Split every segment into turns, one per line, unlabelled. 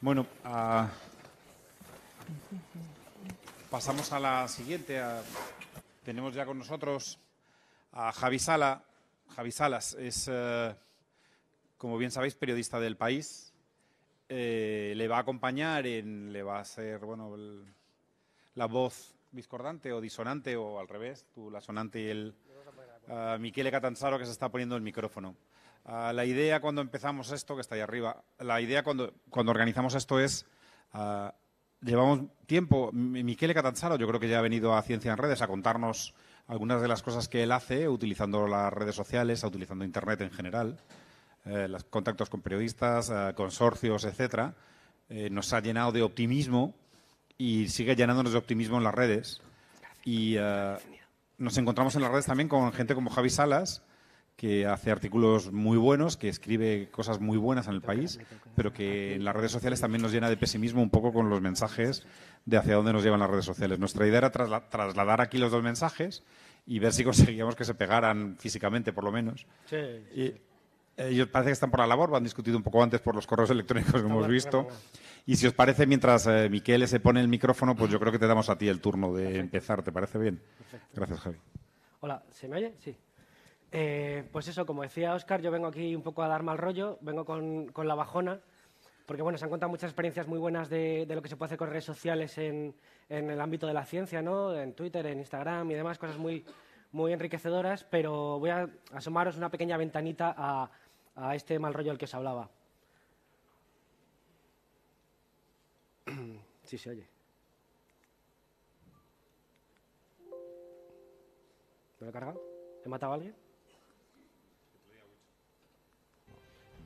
Bueno, ah, pasamos a la siguiente. tenemos ya con nosotros a Javi, Sala. Javi Salas. Es, eh, como bien sabéis, periodista del país. Eh, le va a acompañar, en, le va a ser bueno, la voz discordante o disonante o al revés, tú la sonante y el ah, Miquel Catanzaro que se está poniendo el micrófono. Ah, la idea cuando empezamos esto, que está ahí arriba, la idea cuando, organizamos esto es, ah, llevamos tiempo, Miquel Catanzaro yo creo que ya ha venido a Ciencia en Redes a contarnos algunas de las cosas que él hace utilizando las redes sociales, utilizando Internet en general, eh, los contactos con periodistas, eh, consorcios, etc. Eh, nos ha llenado de optimismo y sigue llenándonos de optimismo en las redes. Y nos encontramos en las redes también con gente como Javi Salas, que hace artículos muy buenos, que escribe cosas muy buenas en el país, pero que en las redes sociales también nos llena de pesimismo un poco con los mensajes de hacia dónde nos llevan las redes sociales. Nuestra idea era trasladar aquí los dos mensajes y ver si conseguíamos que se pegaran físicamente, por lo menos. Sí, Y ellos parece que están por la labor, lo han discutido un poco antes por los correos electrónicos que hemos visto. Y si os parece, mientras eh, Miquel se pone el micrófono, pues yo creo que te damos a ti el turno de empezar. ¿Te parece bien? Gracias, Javi.
Hola, ¿se me oye? Sí. Eh, pues eso, como decía Oscar, yo vengo aquí un poco a dar mal rollo, vengo con, la bajona, porque bueno, se han contado muchas experiencias muy buenas de, lo que se puede hacer con redes sociales en, en, el ámbito de la ciencia, ¿no? En Twitter, en Instagram y demás, cosas muy, muy enriquecedoras, pero voy a asomaros una pequeña ventanita a, este mal rollo del que se hablaba. Sí, se oye. ¿Me lo he cargado? ¿He matado a alguien?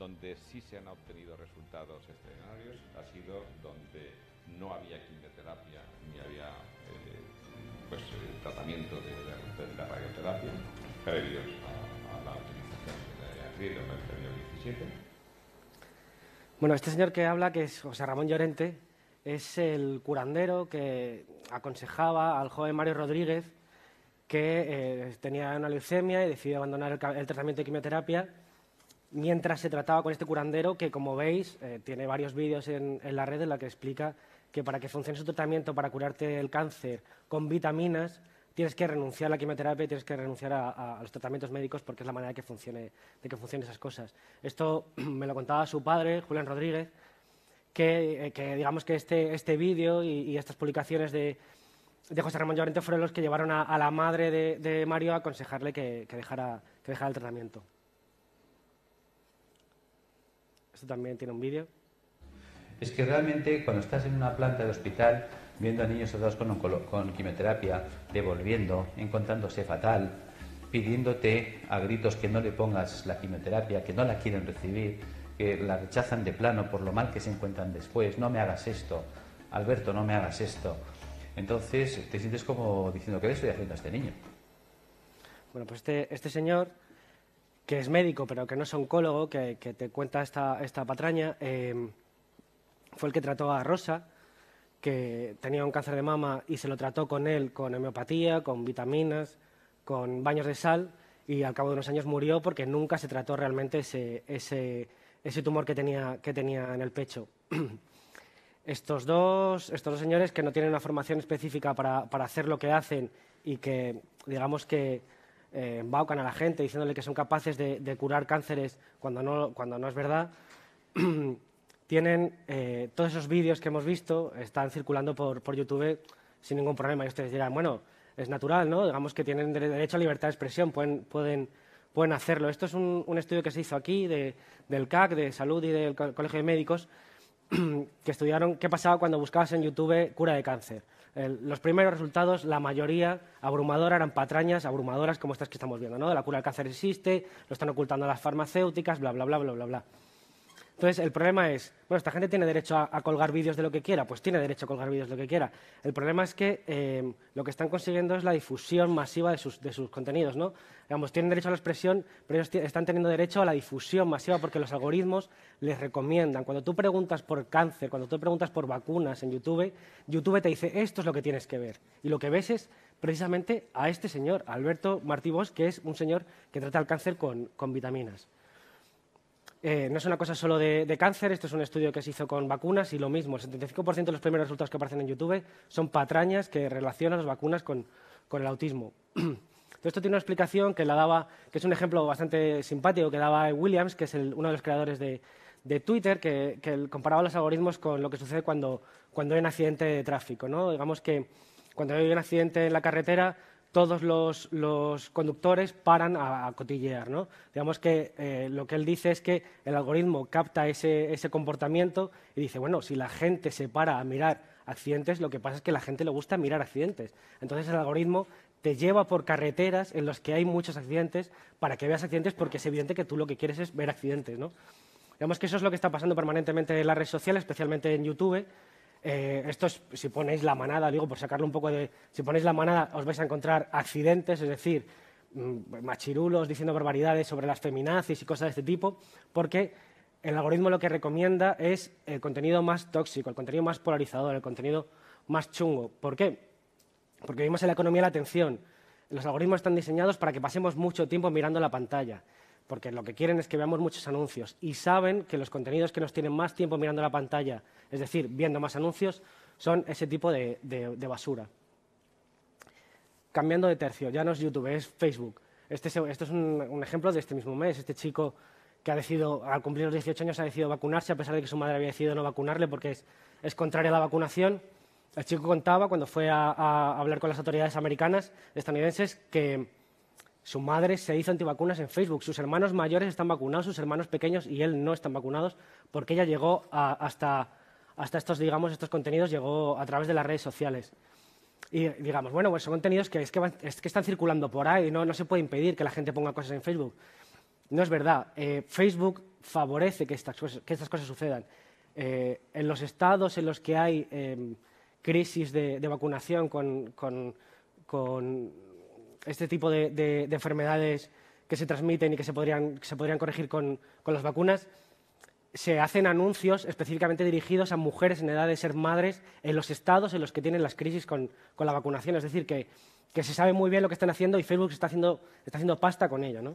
donde sí se han obtenido resultados extraordinarios ha sido donde no había quimioterapia ni había eh, pues, eh, tratamiento de, la radioterapia previos a, a, la utilización de la el 17.
Bueno, este señor que habla, que es José Ramón Llorente, es el curandero que aconsejaba al joven Mario Rodríguez que eh, tenía una leucemia y decidió abandonar el tratamiento de quimioterapia mientras se trataba con este curandero que, como veis, eh, tiene varios vídeos en, la red en la que explica que para que funcione su tratamiento para curarte el cáncer con vitaminas, tienes que renunciar a la quimioterapia, tienes que renunciar a, los tratamientos médicos porque es la manera de que, funcione, funcionen esas cosas. Esto me lo contaba su padre, Julián Rodríguez, que, eh, digamos que este, este vídeo y, estas publicaciones de, José Ramón Llorente fueron los que llevaron a, la madre de, Mario a aconsejarle que dejara el tratamiento también tiene un vídeo.
Es que realmente cuando estás en una planta de hospital viendo a niños tratados con, quimioterapia, devolviendo, encontrándose fatal, pidiéndote a gritos que no le pongas la quimioterapia, que no la quieren recibir, que la rechazan de plano por lo mal que se encuentran después, no me hagas esto, Alberto, no me hagas esto. Entonces te sientes como diciendo, ¿qué le estoy haciendo a este niño?
Bueno, pues este, este señor que es médico pero que no es oncólogo, que, te cuenta esta, esta patraña, eh, fue el que trató a Rosa, que tenía un cáncer de mama y se lo trató con él, con homeopatía, con vitaminas, con baños de sal, y al cabo de unos años murió porque nunca se trató realmente ese, ese, tumor que tenía, que tenía en el pecho. Estos dos, estos señores que no tienen una formación específica para, para hacer lo que hacen y que, digamos que eh, embaucan a la gente diciéndole que son capaces de, curar cánceres cuando no, cuando no es verdad, tienen eh, todos esos vídeos que hemos visto, están circulando por, YouTube sin ningún problema. Y ustedes dirán, bueno, es natural, ¿no? Digamos que tienen derecho a libertad de expresión, pueden, hacerlo. Esto es un, un, estudio que se hizo aquí del CAC, de Salud y del Colegio de Médicos, que estudiaron qué pasaba cuando buscabas en YouTube cura de cáncer los primeros resultados, la mayoría abrumadora, eran patrañas abrumadoras como estas que estamos viendo, ¿no? La cura del cáncer existe, lo están ocultando las farmacéuticas, bla, bla, bla, bla, bla, bla. Entonces, el problema es, bueno, esta gente tiene derecho a, colgar vídeos de lo que quiera, pues tiene derecho a colgar vídeos de lo que quiera. El problema es que em, lo que están consiguiendo es la difusión masiva de sus, contenidos, ¿no? Digamos, tienen derecho a la expresión, pero ellos están teniendo derecho a la difusión masiva porque los algoritmos les recomiendan. Cuando tú preguntas por cáncer, cuando tú preguntas por vacunas en YouTube, YouTube te dice, esto es lo que tienes que ver. Y lo que ves es precisamente a este señor, Alberto Martí que es un señor que trata el cáncer con vitaminas. Eh, no es una cosa solo de, cáncer, esto es un estudio que se hizo con vacunas y lo mismo, el 75% de los primeros resultados que aparecen en YouTube son patrañas que relacionan las vacunas con, el autismo. esto tiene una explicación que la daba, que es un ejemplo bastante simpático que daba Williams, que es uno de los creadores de, Twitter, que, comparaba los algoritmos con lo que sucede cuando, cuando hay un accidente de tráfico. ¿no? Digamos que cuando hay un accidente en la carretera, todos los, conductores paran a, cotillear. Digamos que eh, lo que él dice es que el algoritmo capta ese, comportamiento y dice, bueno, si la gente se para a mirar accidentes, lo que pasa es que a la gente le gusta mirar accidentes. Entonces el algoritmo te lleva por carreteras en las que hay muchos accidentes para que veas accidentes porque es evidente que tú lo que quieres es ver accidentes, ¿no? Digamos que eso es lo que está pasando permanentemente en las redes sociales, especialmente en YouTube, eh, esto es, si ponéis la manada, digo, por sacarlo un poco de... Si ponéis la manada os vais a encontrar accidentes, es decir, mm, machirulos diciendo barbaridades sobre las feminazis y cosas de este tipo, porque el algoritmo lo que recomienda es el contenido más tóxico, el contenido más polarizador, el contenido más chungo. ¿Por qué? Porque vivimos en la economía de la atención. Los algoritmos están diseñados para que pasemos mucho tiempo mirando la pantalla porque lo que quieren es que veamos muchos anuncios y saben que los contenidos que nos tienen más tiempo mirando la pantalla, es decir, viendo más anuncios, son ese tipo de, basura. Cambiando de tercio, ya no es YouTube, es Facebook. Este, es este un, ejemplo de este mismo mes. Este chico que ha decidido, al cumplir los 18 años, ha decidido vacunarse, a pesar de que su madre había decidido no vacunarle porque es, es contraria a la vacunación. El chico contaba cuando fue a, a hablar con las autoridades americanas, estadounidenses, que su madre se hizo antivacunas en Facebook. Sus hermanos mayores están vacunados, sus hermanos pequeños y él no están vacunados porque ella llegó hasta, estos, digamos, estos contenidos llegó a través de las redes sociales. Y digamos, bueno, pues son contenidos que, que, están circulando por ahí, no, no se puede impedir que la gente ponga cosas en Facebook. No es verdad. Eh, Facebook favorece que estas cosas, que estas cosas sucedan. Eh, en los estados en los que hay em, crisis de, vacunación con este tipo de, enfermedades que se transmiten y que se podrían, corregir con, las vacunas, se hacen anuncios específicamente dirigidos a mujeres en edad de ser madres en los estados en los que tienen las crisis con, la vacunación. Es decir, que, se sabe muy bien lo que están haciendo y Facebook está haciendo, pasta con ello.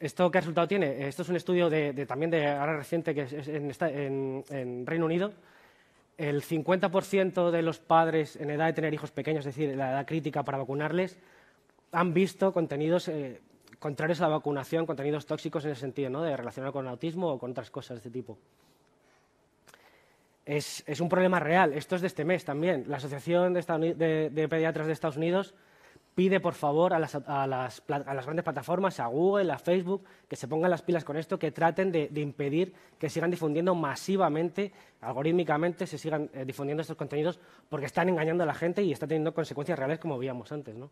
¿Esto qué resultado tiene? Esto es un estudio también de ahora reciente que en, en Reino Unido. El 50% de los padres en edad de tener hijos pequeños, es decir, la edad crítica para vacunarles, han visto contenidos eh, contrarios a la vacunación, contenidos tóxicos en el sentido ¿no? de relacionar con autismo o con otras cosas de este tipo. Es, un problema real. Esto es de este mes también. La Asociación de, Pediatras de Estados Unidos pide, por favor, a las, grandes plataformas, a Google, a Facebook, que se pongan las pilas con esto, que traten de, impedir que sigan difundiendo masivamente, algorítmicamente, se sigan eh, difundiendo estos contenidos porque están engañando a la gente y está teniendo consecuencias reales como veíamos antes. ¿no?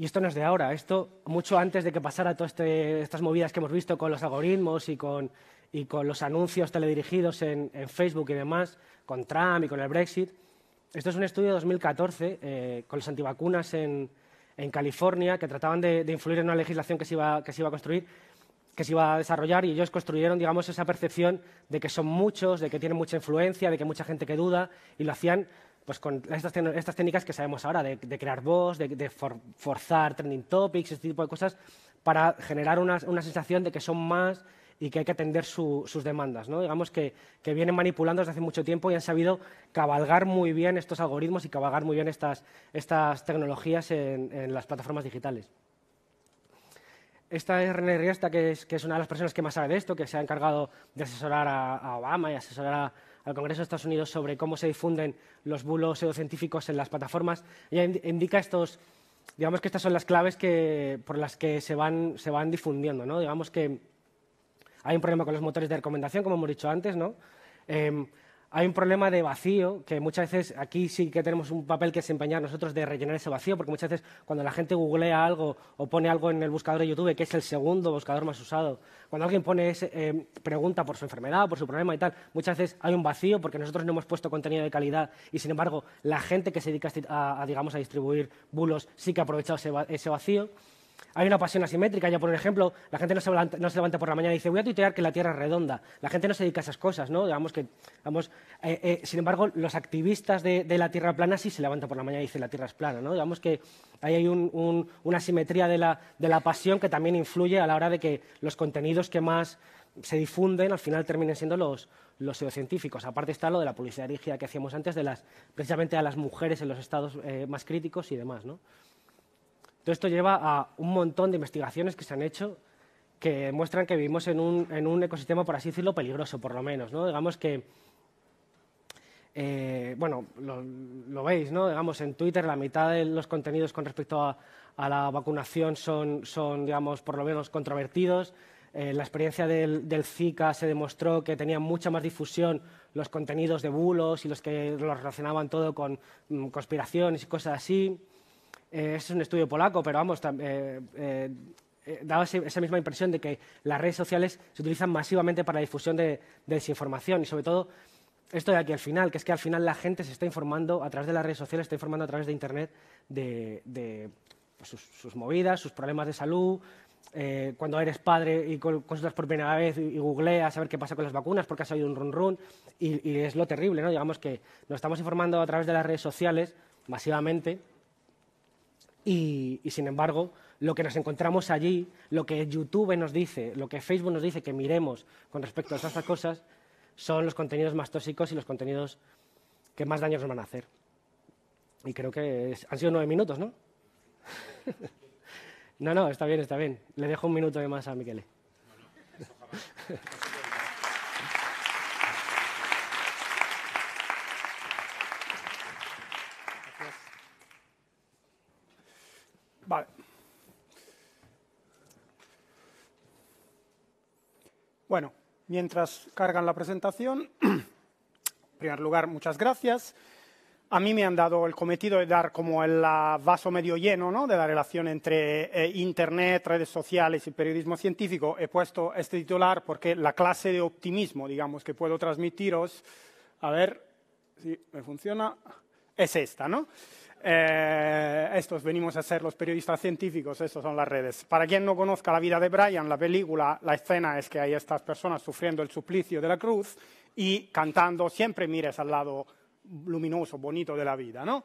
y esto no es de ahora, esto mucho antes de que pasara todas este, estas movidas que hemos visto con los algoritmos y con, los anuncios teledirigidos en, Facebook y demás, con Trump y con el Brexit. Esto es un estudio de 2014 eh, con los antivacunas en, California que trataban de, influir en una legislación que se, iba, que se iba a construir, que se iba a desarrollar y ellos construyeron, digamos, esa percepción de que son muchos, de que tienen mucha influencia, de que hay mucha gente que duda y lo hacían pues con estas, técnicas que sabemos ahora, de, crear voz, de, forzar trending topics, este tipo de cosas, para generar una, sensación de que son más y que hay que atender sus demandas. ¿no? Digamos que, vienen manipulando desde hace mucho tiempo y han sabido cabalgar muy bien estos algoritmos y cabalgar muy bien estas, tecnologías en, las plataformas digitales. Esta es René Riesta, que es, una de las personas que más sabe de esto, que se ha encargado de asesorar a, a Obama y asesorar a, al Congreso de Estados Unidos sobre cómo se difunden los bulos pseudocientíficos en las plataformas. Ella indica estos, digamos que estas son las claves que, por las que se van, se van difundiendo, ¿no? Digamos que hay un problema con los motores de recomendación, como hemos dicho antes, ¿no? Em, hay un problema de vacío, que muchas veces aquí sí que tenemos un papel que desempeñar nosotros de rellenar ese vacío, porque muchas veces cuando la gente googlea algo o pone algo en el buscador de YouTube, que es el segundo buscador más usado, cuando alguien pone eh, pregunta por su enfermedad, por su problema y tal, muchas veces hay un vacío porque nosotros no hemos puesto contenido de calidad y sin embargo la gente que se dedica a, digamos, a distribuir bulos sí que ha aprovechado ese vacío. Hay una pasión asimétrica, ya por ejemplo, la gente no se, levanta, por la mañana y dice, voy a tuitear que la Tierra es redonda. La gente no se dedica a esas cosas, ¿no? Digamos que, eh, eh, sin embargo, los activistas de, la Tierra plana sí se levantan por la mañana y dicen, la Tierra es plana, ¿no? Digamos que ahí hay una asimetría de la, pasión que también influye a la hora de que los contenidos que más se difunden, al final terminen siendo los, pseudocientíficos. Aparte está lo de la publicidad rígida que hacíamos antes, de las, precisamente a las mujeres en los estados eh, más críticos y demás, ¿no? Todo esto lleva a un montón de investigaciones que se han hecho que muestran que vivimos en un, ecosistema, por así decirlo, peligroso, por lo menos. ¿no? Digamos que, eh, bueno, lo, veis, ¿no? Digamos, en Twitter la mitad de los contenidos con respecto a, la vacunación son, digamos, por lo menos controvertidos. En eh, la experiencia del, Zika se demostró que tenían mucha más difusión los contenidos de bulos y los que los relacionaban todo con mm, conspiraciones y cosas así. Eh, es un estudio polaco, pero vamos, eh, eh, eh, daba esa misma impresión de que las redes sociales se utilizan masivamente para la difusión de, desinformación y sobre todo esto de aquí al final, que es que al final la gente se está informando a través de las redes sociales, está informando a través de Internet de, pues, sus, movidas, sus problemas de salud. cuando eres padre y consultas por primera vez y, googleas a ver qué pasa con las vacunas porque ha oído un run run y, y, es lo terrible, ¿no? Digamos que nos estamos informando a través de las redes sociales masivamente y, sin embargo, lo que nos encontramos allí, lo que YouTube nos dice, lo que Facebook nos dice que miremos con respecto a estas cosas, son los contenidos más tóxicos y los contenidos que más daños nos van a hacer. Y creo que han sido nueve minutos, ¿no? no, no, está bien, está bien. Le dejo un minuto de más a Miquel.
Bueno, mientras cargan la presentación, en primer lugar, muchas gracias. A mí me han dado el cometido de dar como el vaso medio lleno ¿no? de la relación entre eh, Internet, redes sociales y periodismo científico. He puesto este titular porque la clase de optimismo, digamos, que puedo transmitiros, a ver si me funciona, es esta, ¿no? Eh, estos venimos a ser los periodistas científicos, estas son las redes. Para quien no conozca la vida de Brian, la película, la escena es que hay estas personas sufriendo el suplicio de la cruz y cantando, siempre mires al lado luminoso, bonito de la vida, ¿no?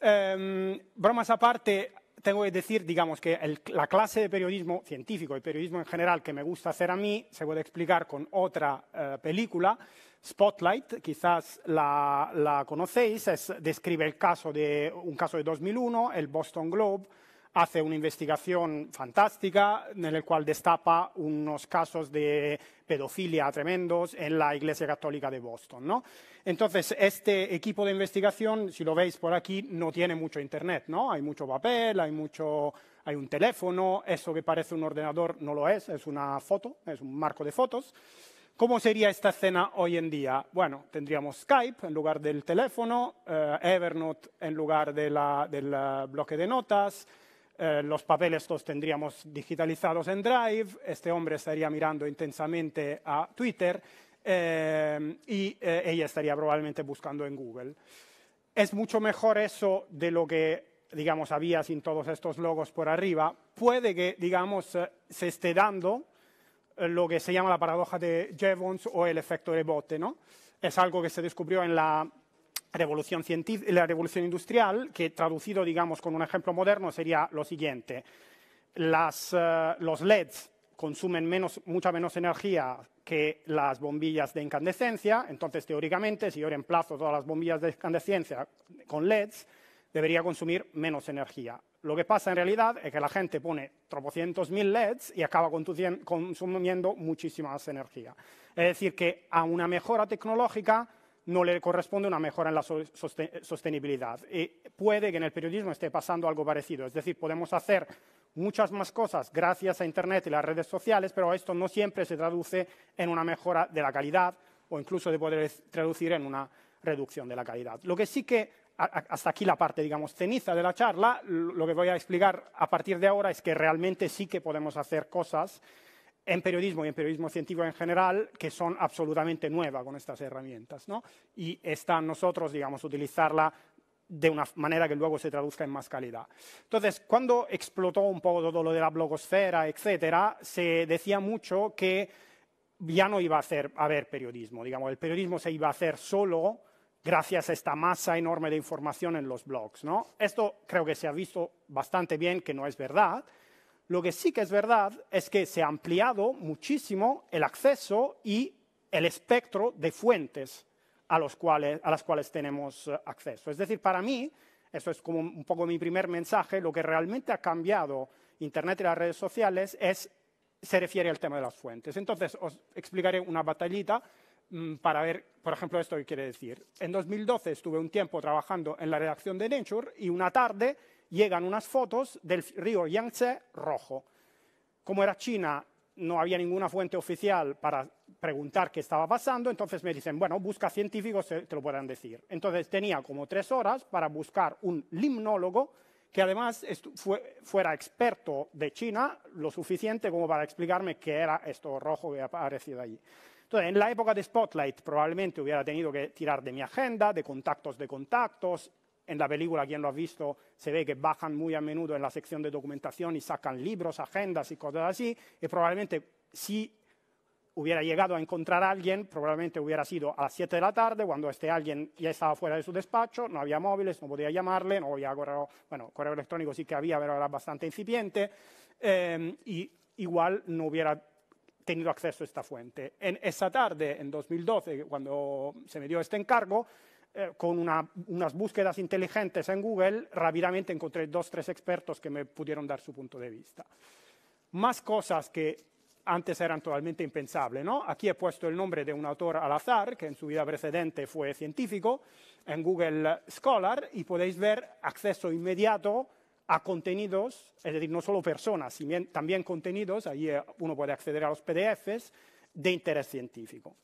Em, bromas aparte, tengo que decir, digamos, que la clase de periodismo científico y periodismo en general que me gusta hacer a mí se puede explicar con otra eh, película Spotlight, quizás la, conocéis, describe el caso de, un caso de 2001, el Boston Globe hace una investigación fantástica en el cual destapa unos casos de pedofilia tremendos en la Iglesia Católica de Boston. Entonces, este equipo de investigación, si lo veis por aquí, no tiene mucho Internet, ¿no? Hay mucho papel, hay un teléfono, eso que parece un ordenador no lo es, es una foto, es un marco de fotos. ¿Cómo sería esta escena hoy en día? Bueno, tendríamos Skype en lugar del teléfono, eh, Evernote en lugar de del eh, bloque de notas, eh, los papeles los tendríamos digitalizados en Drive, este hombre estaría mirando intensamente a Twitter y ella estaría probablemente buscando en Google. Es mucho mejor eso de lo que digamos, había sin todos estos logos por arriba, puede que, digamos, se esté dando eh, lo que se llama la paradoja de Jevons o el efecto rebote. ¿no? Es algo que se descubrió en la revolución, la revolución industrial, que traducido digamos, con un ejemplo moderno sería lo siguiente. Eh, los LEDs consumen mucha menos energía que las bombillas de incandescencia, entonces teóricamente si yo reemplazo todas las bombillas de incandescencia con LEDs, debería consumir menos energía. Lo que pasa en realidad es que la gente pone tropocientos mil LEDs y acaba consumiendo muchísima más energía. Es decir, que a una mejora tecnológica no le corresponde una mejora en la sostenibilidad. Y puede que en el periodismo esté pasando algo parecido. Es decir, podemos hacer muchas más cosas gracias a Internet y las redes sociales, pero esto no siempre se traduce en una mejora de la calidad o incluso de poder traducir en una reducción de la calidad. Lo que sí que hasta aquí la parte, digamos, ceniza de la charla. Lo que voy a explicar a partir de ahora es que realmente sí que podemos hacer cosas en periodismo y en periodismo científico en general que son absolutamente nuevas con estas herramientas. Y está nosotros, digamos, utilizarla de una manera que luego se traduzca en más calidad. Entonces, cuando explotó un poco todo lo de la blogosfera, etcétera, se decía mucho que ya no iba a, a haber periodismo. Digamos, el periodismo se iba a hacer solo gracias a esta masa enorme de información en los blogs. ¿no? Esto creo que se ha visto bastante bien que no es verdad. Lo que sí que es verdad es que se ha ampliado muchísimo el acceso y el espectro de fuentes a, a las cuales tenemos eh, acceso. Es decir, para mí, eso es como un poco mi primer mensaje, lo que realmente ha cambiado Internet y las redes sociales es, se refiere al tema de las fuentes. Entonces, os explicaré una batallita Mm, para ver, por ejemplo, esto que quiere decir. En 2012 estuve un tiempo trabajando en la redacción de Nature y una tarde llegan unas fotos del río Yangtze rojo. Como era China, no había ninguna fuente oficial para preguntar qué estaba pasando, entonces me dicen, bueno, busca científicos, te lo podrán decir. Entonces tenía como tres horas para buscar un limnólogo que además fuera experto de China, lo suficiente como para explicarme qué era esto rojo que había aparecido allí. Entonces, en la época de Spotlight probablemente hubiera tenido que tirar de mi agenda, de contactos de contactos. En la película, quien lo ha visto, se ve que bajan muy a menudo en la sección de documentación y sacan libros, agendas y cosas así. Y probablemente si hubiera llegado a encontrar a alguien, probablemente hubiera sido a las 7 de la tarde, cuando este alguien ya estaba fuera de su despacho, no había móviles, no podía llamarle, no había correo, bueno, correo electrónico sí que había, pero era bastante incipiente. Eh, y igual no hubiera tenido acceso a esta fuente. En esa tarde, en 2012, cuando se me dio este encargo, eh, con unas búsquedas inteligentes en Google, rápidamente encontré dos, tres expertos que me pudieron dar su punto de vista. Más cosas que antes eran totalmente impensables, ¿no? Aquí he puesto el nombre de un autor al azar, que en su vida precedente fue científico, en Google Scholar, y podéis ver acceso inmediato a contenidos, es decir, no solo personas, sino también contenidos, ahí eh, uno puede acceder a los PDFs de interés científico.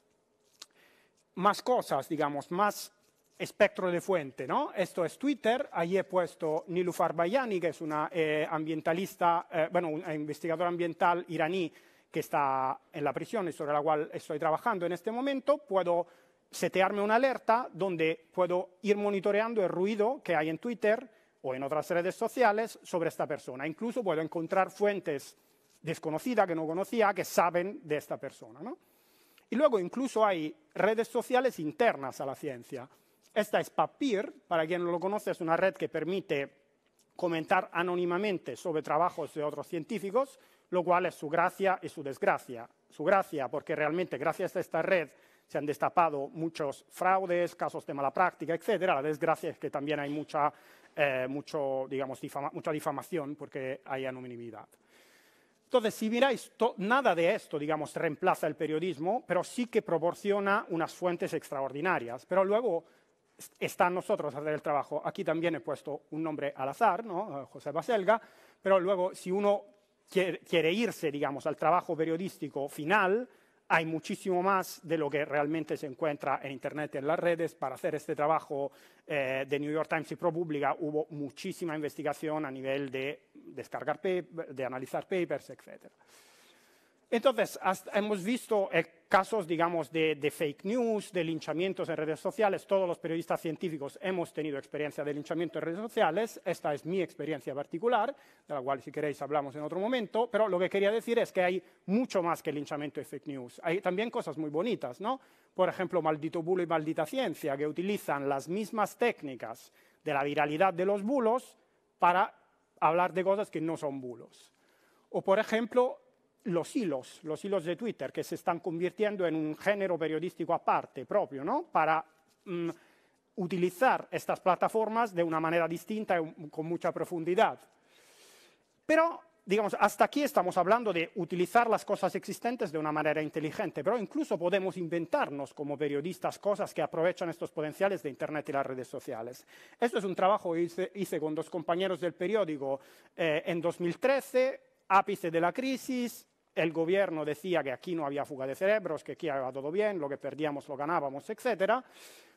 Más cosas, digamos, más espectro de fuente, ¿no? Esto es Twitter, ahí he puesto Nilufar Bayani, que es una eh, ambientalista, eh, bueno, una investigadora ambiental iraní que está en la prisión y sobre la cual estoy trabajando en este momento, puedo setearme una alerta donde puedo ir monitoreando el ruido que hay en Twitter o en otras redes sociales sobre esta persona. Incluso puedo encontrar fuentes desconocidas que no conocía que saben de esta persona. ¿no? Y luego incluso hay redes sociales internas a la ciencia. Esta es Papir, para quien no lo conoce, es una red que permite comentar anónimamente sobre trabajos de otros científicos, lo cual es su gracia y su desgracia. Su gracia porque realmente gracias a esta red se han destapado muchos fraudes, casos de mala práctica, etcétera. La desgracia es que también hay mucha eh, digamos, mucha difamación porque hay anonimidad. Entonces, si miráis, nada de esto, digamos, reemplaza el periodismo, pero sí que proporciona unas fuentes extraordinarias. Pero luego está a nosotros hacer el trabajo. Aquí también he puesto un nombre al azar, eh, José Baselga, pero luego si uno quiere, quiere irse, digamos, al trabajo periodístico final, hay muchísimo más de lo que realmente se encuentra en Internet y en las redes. Para hacer este trabajo eh, de New York Times y ProPublica hubo muchísima investigación a nivel de descargar, de analizar papers, etcétera. Entonces, hemos visto eh, casos, digamos, de, de, fake news, de linchamientos en redes sociales. Todos los periodistas científicos hemos tenido experiencia de linchamiento en redes sociales. Esta es mi experiencia particular, de la cual, si queréis, hablamos en otro momento. Pero lo que quería decir es que hay mucho más que linchamiento y fake news. Hay también cosas muy bonitas, ¿no? Por ejemplo, Maldito Bulo y Maldita Ciencia, que utilizan las mismas técnicas de la viralidad de los bulos para hablar de cosas que no son bulos. O, por ejemplo, los hilos, los hilos de Twitter, que se están convirtiendo en un género periodístico aparte propio, ¿no? Para mm, utilizar estas plataformas de una manera distinta y con mucha profundidad. Pero, digamos, hasta aquí estamos hablando de utilizar las cosas existentes de una manera inteligente, pero incluso podemos inventarnos como periodistas cosas que aprovechan estos potenciales de Internet y las redes sociales. Esto es un trabajo que hice, con dos compañeros del periódico eh, en 2013, ápice de la crisis, el gobierno decía que aquí no había fuga de cerebros, que aquí iba todo bien, lo que perdíamos lo ganábamos, etcétera,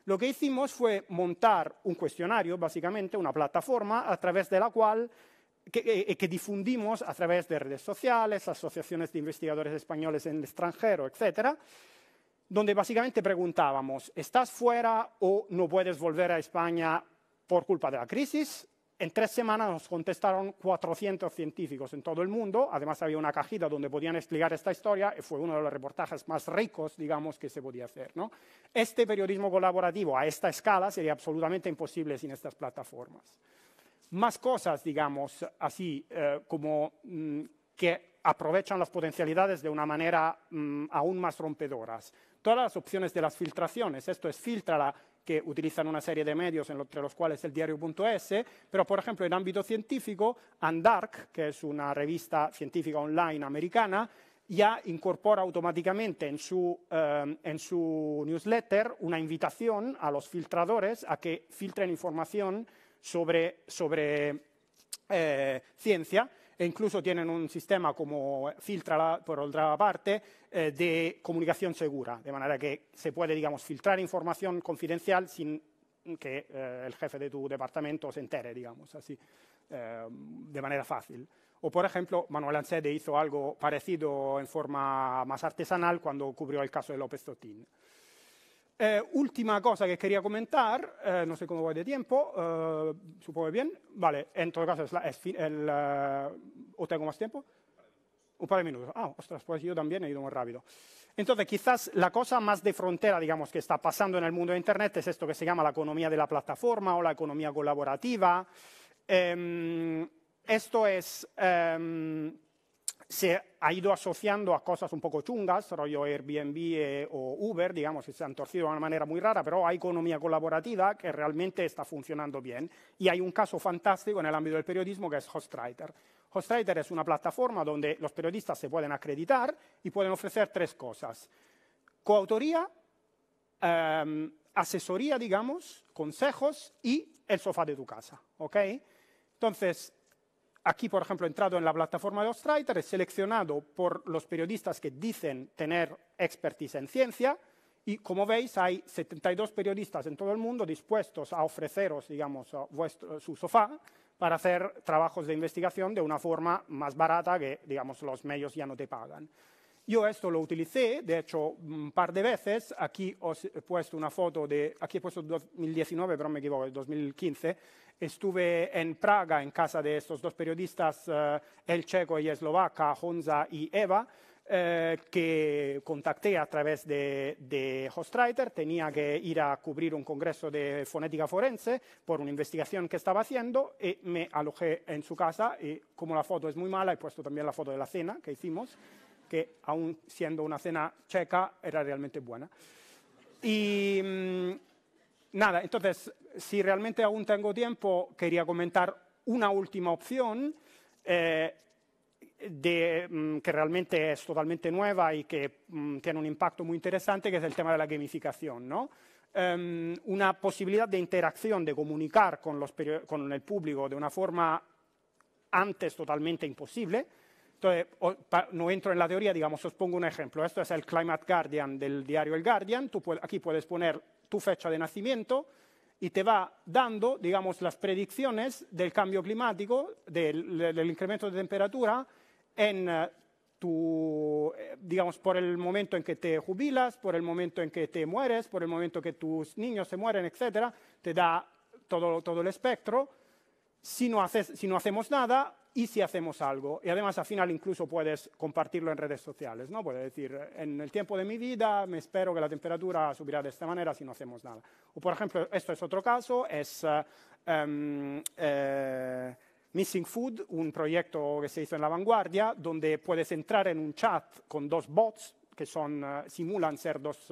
lo que hicimos fue montar un cuestionario, básicamente una plataforma a través de la cual que, eh, eh, que, difundimos a través de redes sociales, asociaciones de investigadores españoles en el extranjero, etcétera, donde básicamente preguntábamos, ¿estás fuera o no puedes volver a España por culpa de la crisis? En tres semanas nos contestaron 400 científicos en todo el mundo. Además, había una cajita donde podían explicar esta historia y fue uno de los reportajes más ricos, digamos, que se podía hacer. Este periodismo colaborativo a esta escala sería absolutamente imposible sin estas plataformas. Más cosas, digamos, así eh, como mm, que aprovechan las potencialidades de una manera mm, aún más rompedoras todas las opciones de las filtraciones. Esto es filtrala, que utilizan una serie de medios entre los cuales el diario.es, pero por ejemplo en ámbito científico, Andark, que es una revista científica online americana, ya incorpora automáticamente en su, eh, newsletter una invitación a los filtradores a que filtren información sobre, eh, ciencia e incluso tienen un sistema como filtra por otra parte eh, de comunicación segura, de manera que se puede, digamos, filtrar información confidencial sin que eh, el jefe de tu departamento se entere, digamos, así, eh, de manera fácil. O, por ejemplo, Manuel Ansede hizo algo parecido en forma más artesanal cuando cubrió el caso de López Totín. Eh, última cosa que quería comentar, eh, no sé cómo voy de tiempo, eh, ¿supongo supongo bien. Vale, en todo caso, es, ¿o tengo más tiempo? Un par de minutos. Ah, ostras, pues yo también he ido muy rápido. Entonces, quizás la cosa más de frontera, digamos, que está pasando en el mundo de Internet es esto que se llama la economía de la plataforma o la economía colaborativa. Em, esto es em, se ha ido asociando a cosas un poco chungas, rollo Airbnb eh, o Uber, digamos, que se han torcido de una manera muy rara, pero hay economía colaborativa que realmente está funcionando bien. Y hay un caso fantástico en el ámbito del periodismo que es Hostwriter. Hostwriter es una plataforma donde los periodistas se pueden acreditar y pueden ofrecer tres cosas. Coautoría, em, asesoría, digamos, consejos y el sofá de tu casa. ¿Ok? Entonces, aquí, por ejemplo, he entrado en la plataforma de Ostreiter, he seleccionado por los periodistas que dicen tener expertise en ciencia y, como veis, hay 72 periodistas en todo el mundo dispuestos a ofreceros, digamos, su sofá para hacer trabajos de investigación de una forma más barata que, digamos, los medios ya no te pagan. Yo esto lo utilicé, de hecho, un par de veces. Aquí os he puesto una foto de, aquí he puesto 2019, pero me equivoco, 2015. Estuve en Praga, en casa de estos dos periodistas, eh, el checo y eslovaca, Honza y Eva, eh, que contacté a través de, de Hostwriter. Tenía que ir a cubrir un congreso de fonética forense por una investigación que estaba haciendo y me alojé en su casa. Y como la foto es muy mala, he puesto también la foto de la cena que hicimos, que aún siendo una cena checa era realmente buena. Y, mm, nada, entonces, si realmente aún tengo tiempo, quería comentar una última opción eh, mm, que realmente es totalmente nueva y que mm, tiene un impacto muy interesante, que es el tema de la gamificación. ¿no? Em, una posibilidad de interacción, de comunicar con, con el público de una forma antes totalmente imposible, entonces, no entro en la teoría, digamos, os pongo un ejemplo. Esto es el Climate Guardian del diario El Guardian. Tú aquí puedes poner tu fecha de nacimiento y te va dando, digamos, las predicciones del cambio climático, del, incremento de temperatura en eh, tu, eh, digamos, por el momento en que te jubilas, por el momento en que te mueres, por el momento que tus niños se mueren, etcétera, te da todo, todo el espectro. Si no, si no hacemos nada, y si hacemos algo. Y además al final incluso puedes compartirlo en redes sociales, ¿no? Puedes decir, en el tiempo de mi vida me espero que la temperatura subirá de esta manera si no hacemos nada. O por ejemplo, esto es otro caso, es eh, em, eh, Missing Food, un proyecto que se hizo en la vanguardia, donde puedes entrar en un chat con dos bots que son, eh, simulan ser dos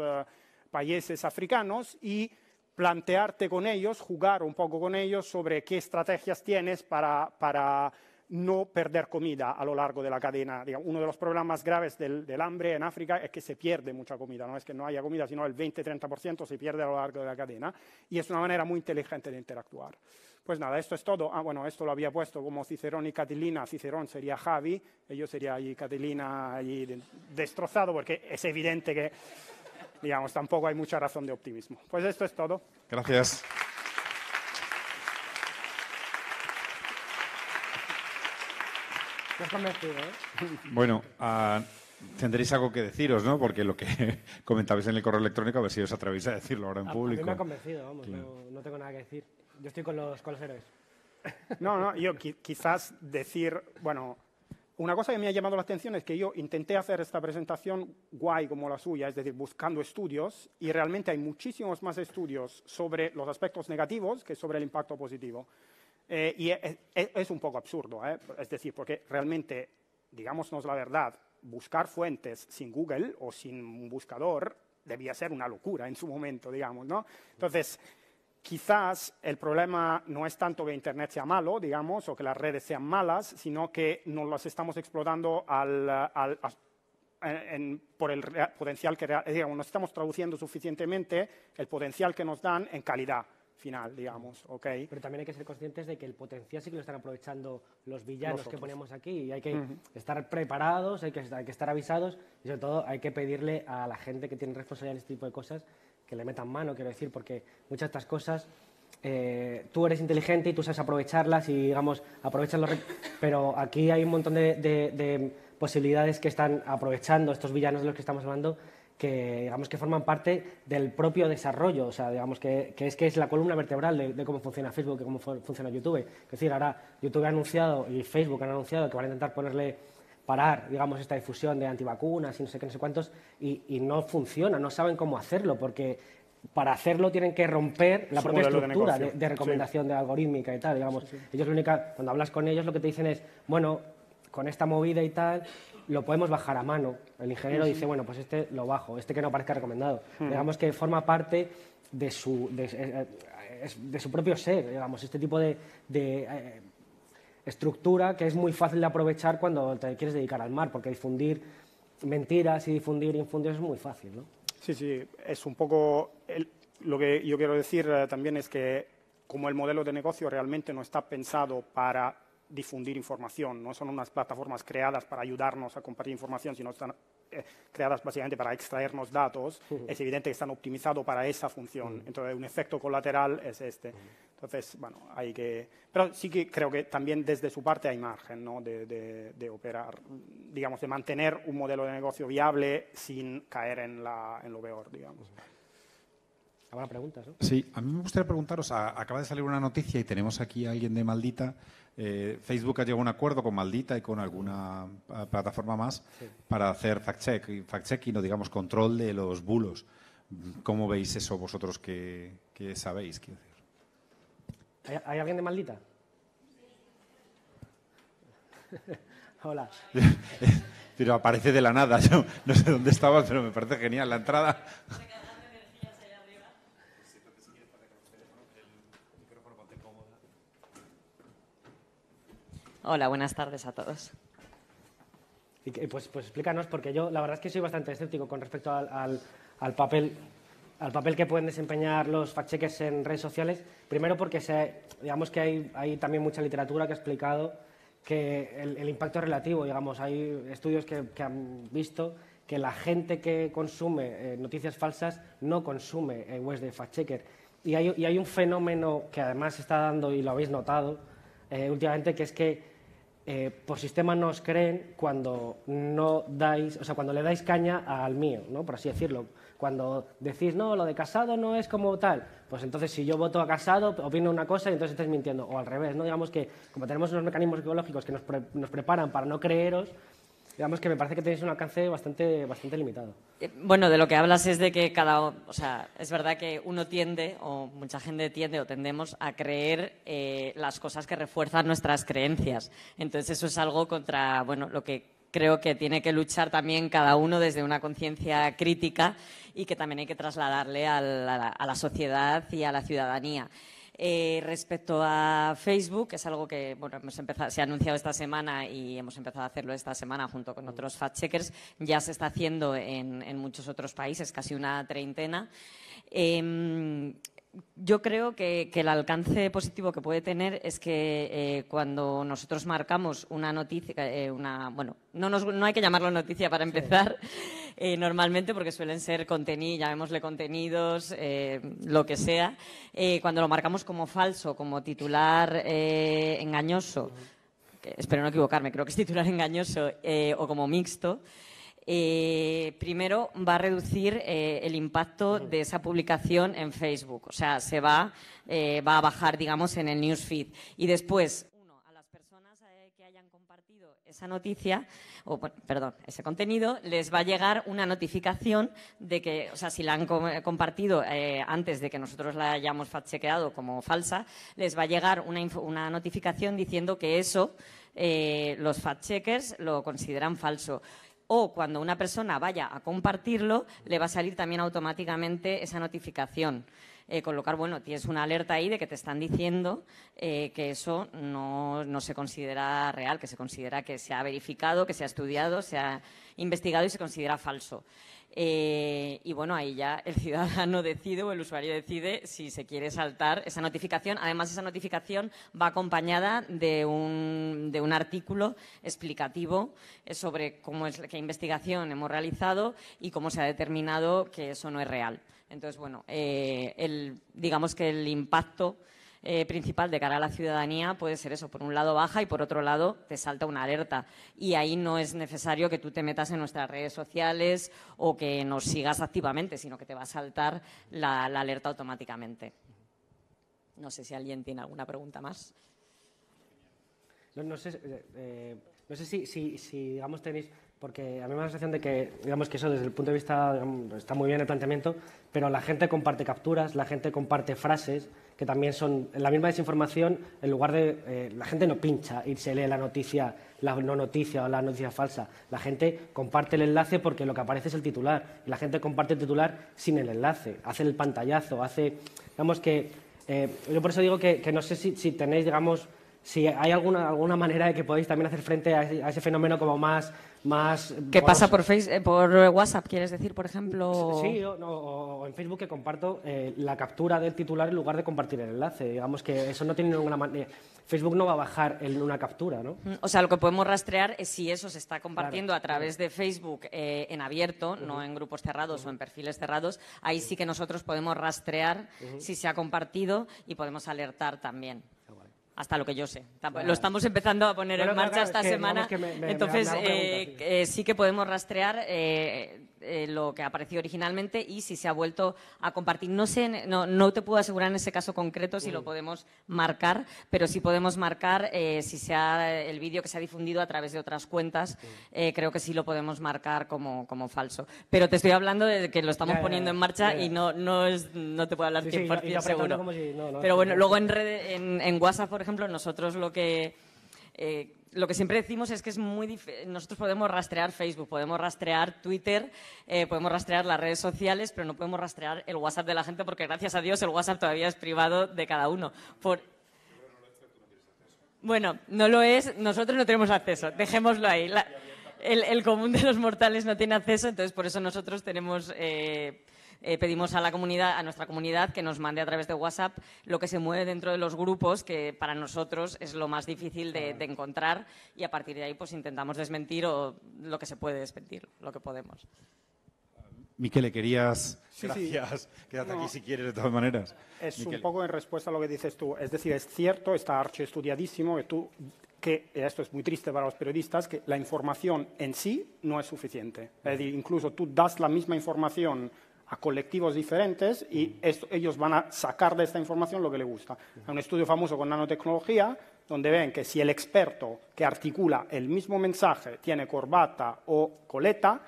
países africanos y plantearte con ellos, jugar un poco con ellos sobre qué estrategias tienes para no perder comida a lo largo de la cadena. Uno de los problemas más graves del, hambre en África es que se pierde mucha comida, no es que no haya comida, sino el 20-30% se pierde a lo largo de la cadena y es una manera muy inteligente de interactuar. Pues nada, esto es todo. Ah, bueno, esto lo había puesto como Cicerón y Catilina. Cicerón sería Javi, yo sería allí Catilina allí destrozado porque es evidente que, digamos, tampoco hay mucha razón de optimismo. Pues esto es todo.
Gracias.
¿eh?
Bueno, ah, tendréis algo que deciros, ¿no? Porque lo que comentabais en el correo electrónico, a ver si os atrevéis a decirlo ahora en público. A mí me ha convencido, vamos,
no, tengo nada que decir. Yo estoy con los, con
No, no, yo quizás decir, bueno, una cosa que me ha llamado la atención es que yo intenté hacer esta presentación guay como la suya, es decir, buscando estudios, y realmente hay muchísimos más estudios sobre los aspectos negativos que sobre el impacto positivo. Eh, y es, un poco absurdo, ¿eh? es decir, porque realmente, digámonos la verdad, buscar fuentes sin Google o sin un buscador debía ser una locura en su momento, digamos, ¿no? Entonces, quizás el problema no es tanto que Internet sea malo, digamos, o que las redes sean malas, sino que no las estamos explotando al, por el potencial que, digamos, no estamos traduciendo suficientemente el potencial que nos dan en calidad final, digamos, Pero también hay que ser conscientes de que el potencial
sí que lo están aprovechando
los villanos que ponemos aquí y hay
que estar preparados, hay que, estar avisados y sobre todo hay que pedirle a la gente que tiene responsabilidad en este tipo de cosas que le metan mano, quiero decir, porque muchas de estas cosas eh, tú eres inteligente y tú sabes aprovecharlas y, digamos, aprovechas Pero aquí hay un montón de, posibilidades que están aprovechando estos villanos de los que estamos hablando que digamos que forman parte del propio desarrollo, o sea, digamos que, que es que es la columna vertebral de, cómo funciona Facebook y cómo funciona YouTube. Es decir, ahora YouTube ha anunciado y Facebook han anunciado que van a intentar ponerle parar, digamos, esta difusión de antivacunas y no sé qué, no sé cuántos, y, no funciona, no saben cómo hacerlo, porque para hacerlo tienen que romper la propia estructura de, recomendación de algorítmica y tal, digamos. Ellos única, cuando hablas con ellos lo que te dicen es, bueno, con esta movida y tal, lo podemos bajar a mano. El ingeniero dice, bueno, pues este lo bajo, este que no parezca recomendado. Hmm. Digamos que forma parte de su, eh, de, su propio ser, digamos, este tipo de, eh, estructura que es muy fácil de aprovechar cuando te quieres dedicar al mar, porque difundir mentiras y difundir infundios es muy fácil, ¿no?
Sí, sí, es un poco... lo que yo quiero decir eh, también es que como el modelo de negocio realmente no está pensado para difundir información. No son unas plataformas creadas para ayudarnos a compartir información, sino están eh, creadas básicamente para extraernos datos. Es evidente que están optimizados para esa función. Entonces, un efecto colateral es este. Entonces, bueno, hay que... Pero sí que creo que también desde su parte hay margen ¿no? de, de, operar, digamos, de mantener un modelo de negocio viable sin caer en, la, en lo peor, digamos. ¿Alguna preguntas,
Sí, a mí me gustaría preguntaros, acaba de salir una noticia y tenemos aquí a alguien de Maldita eh, Facebook ha llegado a un acuerdo con Maldita y con alguna ah, plataforma más para hacer fact-check, fact-checking no digamos control de los bulos. ¿Cómo veis eso vosotros que, sabéis?
¿Hay, alguien de Maldita? Hola.
Pero aparece de la nada. Yo no sé dónde estaba, pero me parece genial la entrada.
Hola, buenas tardes a todos.
Y, pues, pues explícanos, porque yo la verdad es que soy bastante escéptico con respecto al, al, papel al papel que pueden desempeñar los fact-checkers en redes sociales. Primero porque se, digamos que hay, hay, también mucha literatura que ha explicado que el, impacto relativo. Digamos, hay estudios que, que, han visto que la gente que consume eh, noticias falsas no consume eh, webs de fact-checker. Y hay, y hay, un fenómeno que además se está dando, y lo habéis notado eh, últimamente, que es que eh, por sistema nos creen cuando no dais, o sea, cuando le dais caña al mío, ¿no? Por así decirlo. Cuando decís, no, lo de casado no es como tal, pues entonces si yo voto a casado, opino una cosa y entonces estáis mintiendo. O al revés, ¿no? Digamos que como tenemos unos mecanismos ecológicos que nos, nos preparan para no creeros, digamos que me parece que tenéis un alcance bastante, bastante limitado.
Eh, bueno, de lo que hablas es de que cada, o sea, es verdad que uno tiende, o mucha gente tiende o tendemos a creer eh, las cosas que refuerzan nuestras creencias. Entonces eso es algo contra, bueno, lo que creo que tiene que luchar también cada uno desde una conciencia crítica y que también hay que trasladarle a la sociedad y a la ciudadanía. Eh, respecto a Facebook, es algo que bueno, hemos empezado, se ha anunciado esta semana y hemos empezado a hacerlo esta semana junto con otros mm. fact-checkers. Ya se está haciendo en, muchos otros países, casi una treintena. Em, yo creo que, el alcance positivo que puede tener es que eh, cuando nosotros marcamos una noticia, eh, bueno, no, hay que llamarlo noticia para empezar, eh, normalmente porque suelen ser contenido, llamémosle contenidos, lo que sea, cuando lo marcamos como falso, como titular engañoso, espero no equivocarme, creo que es titular engañoso o como mixto, eh, primero va a reducir eh, el impacto de esa publicación en Facebook. O sea, se eh, va, a bajar, digamos, en el newsfeed. Y después, uno, a las personas que hayan compartido esa noticia, o perdón, ese contenido, les va a llegar una notificación de que, o sea, si la han compartido antes de que nosotros la hayamos chequeado como falsa, les va a llegar una, una notificación diciendo que eso los fact-checkers lo consideran falso o cuando una persona vaya a compartirlo, le va a salir también automáticamente esa notificación. Eh, colocar, bueno, tienes una alerta ahí de que te están diciendo eh, que eso no, no, se considera real, que se considera que se ha verificado, que se ha estudiado, se ha investigado y se considera falso. Eh, y bueno, ahí ya el ciudadano decide o el usuario decide si se quiere saltar esa notificación. Además, esa notificación va acompañada de un, de un artículo explicativo eh, sobre cómo es, qué investigación hemos realizado y cómo se ha determinado que eso no es real. Entonces, bueno, eh, el, digamos que el impacto eh, principal de cara a la ciudadanía puede ser eso, por un lado baja y por otro lado te salta una alerta. Y ahí no es necesario que tú te metas en nuestras redes sociales o que nos sigas activamente, sino que te va a saltar la, alerta automáticamente. No sé si alguien tiene alguna pregunta más.
No, sé. Eh, eh, no sé si, si, digamos, tenéis, porque a mí me da la sensación de que, digamos que eso desde el punto de vista, está muy bien el planteamiento, pero la gente comparte capturas, la gente comparte frases, que también son la misma desinformación, en lugar de, eh, la gente no pincha y se lee la noticia, la no noticia o la noticia falsa, la gente comparte el enlace porque lo que aparece es el titular, y la gente comparte el titular sin el enlace, hace el pantallazo, hace, digamos que, eh, yo por eso digo que, que no sé si, si tenéis, digamos, si hay alguna, manera de que podéis también hacer frente a ese, fenómeno
como más... más ¿Qué pasa pues eh, por, WhatsApp, quieres decir, por ejemplo? Sí,
o, en Facebook que comparto eh, la captura del titular en lugar de compartir el enlace. Digamos que eso no tiene ninguna manera... Facebook no va a bajar en una captura, ¿no?
Mm, o sea, lo que podemos rastrear es si eso se está compartiendo a través de Facebook eh, en abierto, no en grupos cerrados o en perfiles cerrados. Ahí sí que nosotros podemos rastrear si se ha compartido y podemos alertar también hasta lo que yo sé. Lo estamos empezando a poner en marcha esta semana. entonces, eh, eh, sí que podemos rastrear eh, eh, lo que apareció originalmente y si se ha vuelto a compartir. No sé, no, te puedo asegurar en ese caso concreto si lo mm. podemos marcar, pero sí podemos marcar eh, si sea el vídeo que se ha difundido a través de otras cuentas, eh, creo que sí lo podemos marcar como, como falso. Pero te estoy hablando de que lo estamos poniendo en marcha y no, no, es, no te puedo hablar 100% seguro. pero bueno, luego en, en, WhatsApp, por ejemplo, nosotros lo que lo que siempre decimos es que es muy Nosotros podemos rastrear Facebook, podemos rastrear Twitter, eh, podemos rastrear las redes sociales, pero no podemos rastrear el WhatsApp de la gente porque, gracias a Dios, el WhatsApp todavía es privado de cada uno. Por... Bueno, no lo es, nosotros no tenemos acceso, dejémoslo ahí. el, común de los mortales no tiene acceso, entonces por eso nosotros tenemos. Eh, eh, pedimos a la comunidad, a nuestra comunidad, que nos mande a través de WhatsApp lo que se mueve dentro de los grupos, que para nosotros es lo más difícil de, encontrar y a partir de ahí pues intentamos desmentir o lo que se puede desmentir, lo que podemos.
¿le querías. Sí, Gracias. Quédate aquí si quieres, de todas maneras.
Es un poco en respuesta a lo que dices tú. Es decir,
es cierto, está archiestudiadísimo que tú, que esto es muy triste para los periodistas, que la información en sí no es suficiente. Es decir, incluso tú das la misma información a colectivos diferentes y mm. ellos van a sacar de esta información lo que les gusta. Mm. Hay un estudio famoso con nanotecnología donde ven que si el experto que articula el mismo mensaje tiene corbata o coleta,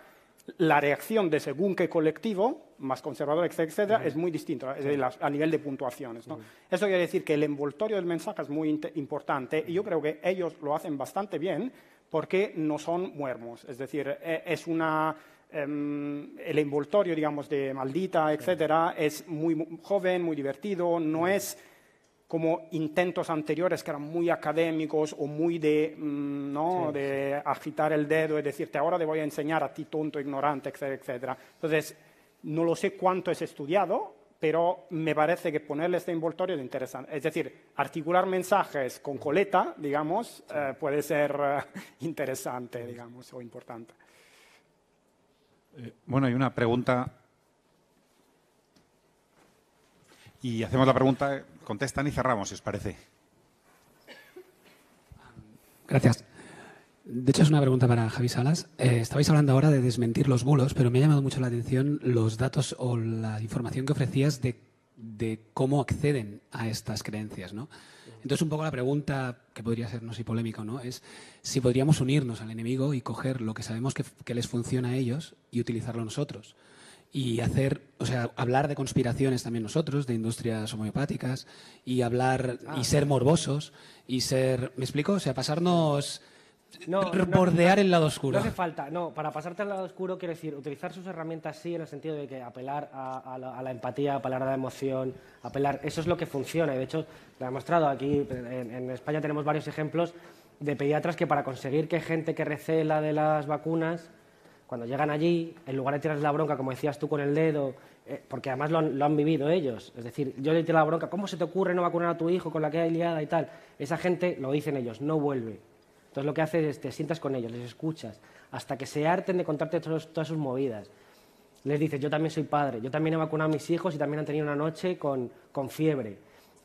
la reacción de según qué colectivo, más conservador, etcétera, mm. es muy distinta a nivel de puntuaciones. Eso quiere decir que el envoltorio del mensaje es muy importante y yo creo que ellos lo hacen bastante bien porque no son muermos. Es decir, e, es una Em, el envoltorio, digamos, de Maldita, etcétera, es muy, joven, muy divertido, no es como intentos anteriores que eran muy académicos o muy de, mm, ¿no? de agitar el dedo y decirte ahora te voy a enseñar a ti tonto, ignorante, etcétera, etcétera. Entonces, no lo sé cuánto es estudiado, pero me parece que ponerle este envoltorio es interesante. Es decir, articular mensajes con coleta, digamos, eh, puede ser eh, interesante, digamos, o importante
bueno, hay una pregunta. Y hacemos la pregunta, contestan y cerramos, si os parece.
Gracias. De hecho, es una pregunta para Javi Salas. Eh, estabais hablando ahora de desmentir los bulos, pero me ha llamado mucho la atención los datos o la información que ofrecías de de cómo acceden a estas creencias. ¿no? Entonces, un poco la pregunta, que podría ser, no sé, polémica o no, es si podríamos unirnos al enemigo y coger lo que sabemos que, les funciona a ellos y utilizarlo nosotros. Y hacer, o sea, hablar de conspiraciones también nosotros, de industrias homeopáticas, y hablar, y ah. ser morbosos, y ser, ¿me explico? O sea, pasarnos no, bordear el lado oscuro. No hace falta, no, para pasarte al lado oscuro quiero decir, utilizar sus herramientas sí en el sentido de que apelar a, la, empatía, apelar a la emoción, apelar, eso es lo que funciona de hecho lo he mostrado aquí, en, España tenemos varios ejemplos de pediatras que para conseguir que gente que recela de las vacunas, cuando llegan allí, en lugar de tirarles la bronca, como decías tú, con el dedo, eh, porque además lo han, lo han, vivido ellos, es decir, yo le tiro la bronca, ¿cómo se te ocurre no vacunar a tu hijo con la que hay liada y tal? Esa gente, lo dicen ellos, no vuelve. Entonces lo que haces es te sientas con ellos, les escuchas, hasta que se harten de contarte todas sus movidas. Les dices, yo también soy padre, yo también he vacunado a mis hijos y también han tenido una noche con, con fiebre.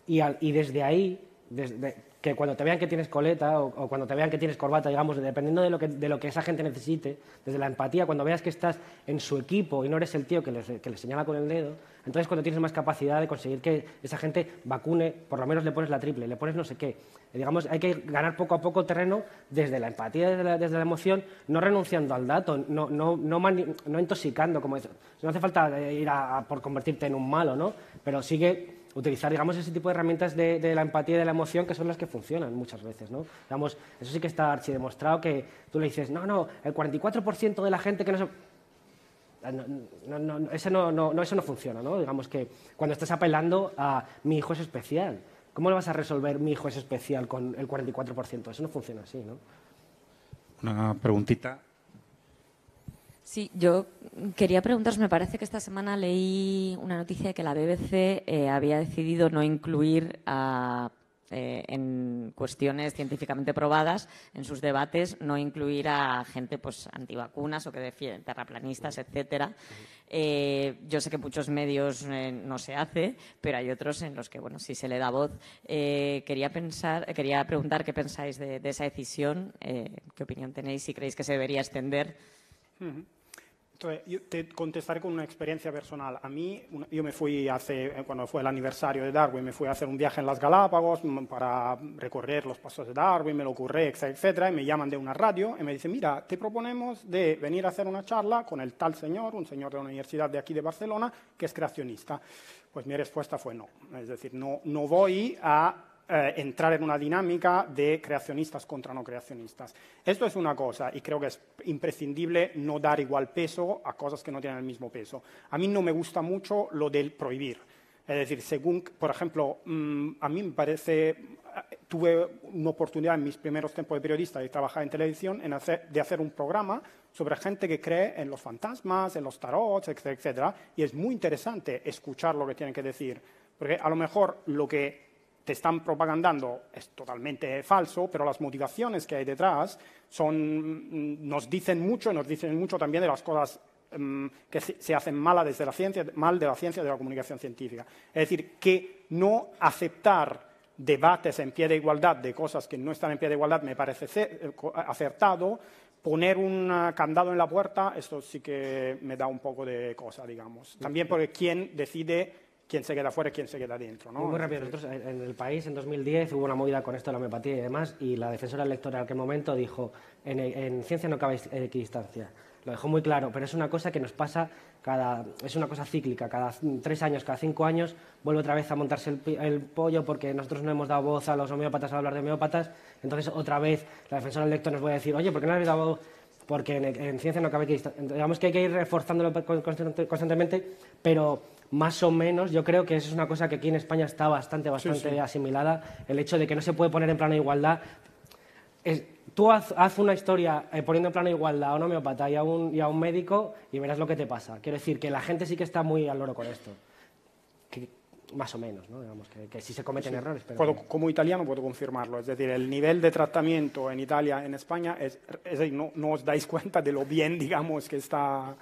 Y, y desde ahí, desde, que cuando te vean que tienes coleta o, cuando te vean que tienes corbata, digamos, dependiendo de lo, que, de lo que esa gente necesite, desde la empatía, cuando veas que estás en su equipo y no eres el tío que le que señala con el dedo, entonces cuando tienes más capacidad de conseguir que esa gente vacune, por lo menos le pones la triple, le pones no sé qué. Eh, digamos, hay que ganar poco a poco terreno desde la empatía, desde la, desde la emoción, no renunciando al dato, no, no, no, no intoxicando como eso. No hace falta eh, ir a, por convertirte en un malo, ¿no? Pero sigue utilizar, digamos, ese tipo de herramientas de, la empatía y de la emoción que son las que funcionan muchas veces, ¿no? Digamos, eso sí que está archidemostrado que tú le dices, no, no, el 44% de la gente que no se... Ah, no, no, eso, no, eso no funciona, ¿no? Digamos que cuando estás apelando a mi hijo es especial, ¿cómo lo vas a resolver mi hijo es especial con el 44%? Eso no funciona así, ¿no?
Una preguntita
Sí, yo quería preguntaros, me parece que esta semana leí una noticia de que la BBC eh, había decidido no incluir eh, en cuestiones científicamente probadas, en sus debates, no incluir a gente pues antivacunas o que defienden terraplanistas, etcétera. Eh, yo sé que muchos medios no se hace, pero hay otros en los que bueno sí si se le da voz. quería pensar, quería preguntar qué pensáis de, de esa decisión, qué opinión tenéis, si creéis que se debería extender.
Entonces, yo te contestaré con una experiencia personal. A mí, yo me fui hace, eh, cuando fue el aniversario de Darwin, me fui a hacer un viaje en las Galápagos mm, para recorrer los pasos de Darwin, me lo ocurre, etcétera, y me llaman de una radio y me dicen, mira, te proponemos de venir a hacer una charla con el tal señor, un señor de una universidad de aquí de Barcelona, que es creacionista. Pues mi respuesta fue no. Es decir, no, no voy a eh, entrar en una dinámica de creacionistas contra no creacionistas. Esto es una cosa y creo que es imprescindible no dar igual peso a cosas que no tienen el mismo peso. A mí no me gusta mucho lo del prohibir. Es decir, según, por ejemplo, mm, a mí me parece, eh, tuve una oportunidad en mis primeros tiempos de periodista y trabajar en televisión, de hacer un programa sobre gente que cree en los fantasmas, en los tarots, etcétera, etcétera, y es muy interesante escuchar lo que tienen que decir, porque a lo mejor lo que te están propagandando es totalmente falso, pero las motivaciones que hay detrás son, mm, nos dicen mucho y nos dicen mucho también de las cosas mm, que se, hacen mala desde la ciencia, mal de la ciencia de la comunicación científica. Es decir, que no aceptar debates en pie de igualdad de cosas que no están en pie de igualdad me parece eh, acertado. Poner un ah, candado en la puerta, esto sí que me da un poco de cosa, digamos. También porque quién decide quién se queda fuera y quién se queda dentro. ¿no? Muy rápido, nosotros en el país en 2010
hubo una movida con esto de la homeopatía y demás, y la defensora electoral en aquel momento dijo, en, ciencia no cabe equidistancia. Lo dejó muy claro, pero es una cosa que nos pasa cada, es una cosa cíclica, cada tres años, cada cinco años vuelve otra vez a montarse el, pollo porque nosotros no hemos dado voz a los homeópatas a hablar de homeópatas, entonces otra vez la defensora electoral nos va a decir, oye, ¿por qué no habéis dado voz? porque en, ciencia no cabe que... Digamos que hay que ir reforzándolo constantemente, pero más o menos, yo creo que eso es una cosa que aquí en España está bastante, bastante asimilada, el hecho de que no se puede poner en plano igualdad. tú haz, una historia eh, poniendo en plano de igualdad a un homeopata y a un, y a un médico y verás lo que te pasa. Quiero decir que la gente sí que está muy al loro con esto más o menos, ¿no? que, que se cometen errores.
como italiano puedo confirmarlo, es decir, el nivel de tratamiento en Italia, en España, es, no, os dais cuenta de lo bien, digamos, que está,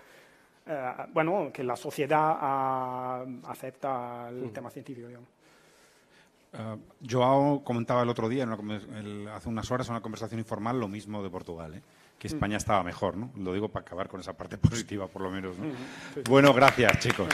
eh, bueno, que la sociedad ah, acepta el mm. tema científico, digamos.
Eh, Joao comentaba el otro día, hace unas horas, en una conversación informal, lo mismo de Portugal, ¿eh? que mm. España estaba mejor, ¿no? Lo digo para acabar con esa parte positiva, por lo menos. Mm, bueno, gracias, chicos.